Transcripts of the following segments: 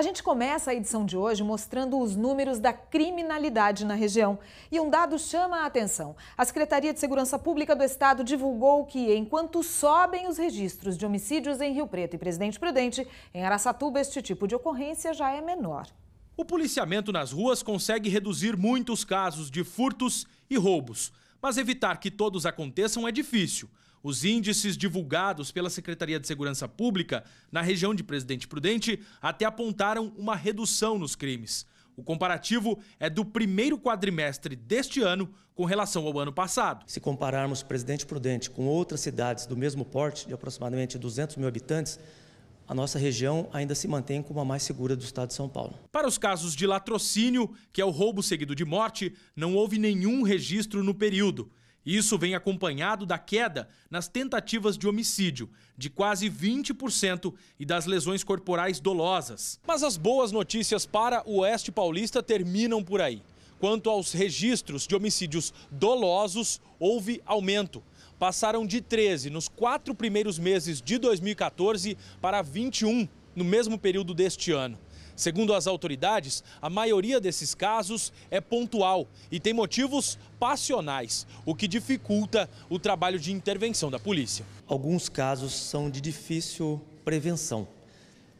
A gente começa a edição de hoje mostrando os números da criminalidade na região. E um dado chama a atenção. A Secretaria de Segurança Pública do Estado divulgou que, enquanto sobem os registros de homicídios em Rio Preto e Presidente Prudente, em Araçatuba este tipo de ocorrência já é menor. O policiamento nas ruas consegue reduzir muitos casos de furtos e roubos. Mas evitar que todos aconteçam é difícil. Os índices divulgados pela Secretaria de Segurança Pública na região de Presidente Prudente até apontaram uma redução nos crimes. O comparativo é do primeiro quadrimestre deste ano com relação ao ano passado. Se compararmos Presidente Prudente com outras cidades do mesmo porte, de aproximadamente 200 mil habitantes, a nossa região ainda se mantém como a mais segura do estado de São Paulo. Para os casos de latrocínio, que é o roubo seguido de morte, não houve nenhum registro no período. Isso vem acompanhado da queda nas tentativas de homicídio, de quase 20%, e das lesões corporais dolosas. Mas as boas notícias para o Oeste Paulista terminam por aí. Quanto aos registros de homicídios dolosos, houve aumento. Passaram de 13 nos quatro primeiros meses de 2014 para 21 no mesmo período deste ano. Segundo as autoridades, a maioria desses casos é pontual e tem motivos passionais, o que dificulta o trabalho de intervenção da polícia. Alguns casos são de difícil prevenção.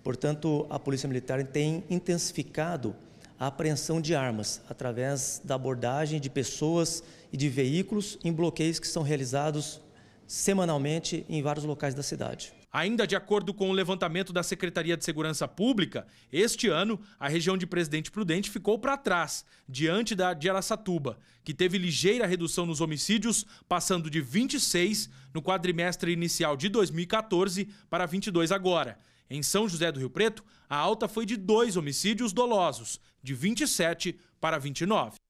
Portanto, a Polícia Militar tem intensificado a apreensão de armas através da abordagem de pessoas e de veículos em bloqueios que são realizados semanalmente em vários locais da cidade. Ainda de acordo com o levantamento da Secretaria de Segurança Pública, este ano a região de Presidente Prudente ficou para trás, diante da de Araçatuba, que teve ligeira redução nos homicídios, passando de 26 no quadrimestre inicial de 2014 para 22 agora. Em São José do Rio Preto, a alta foi de dois homicídios dolosos, de 27 para 29.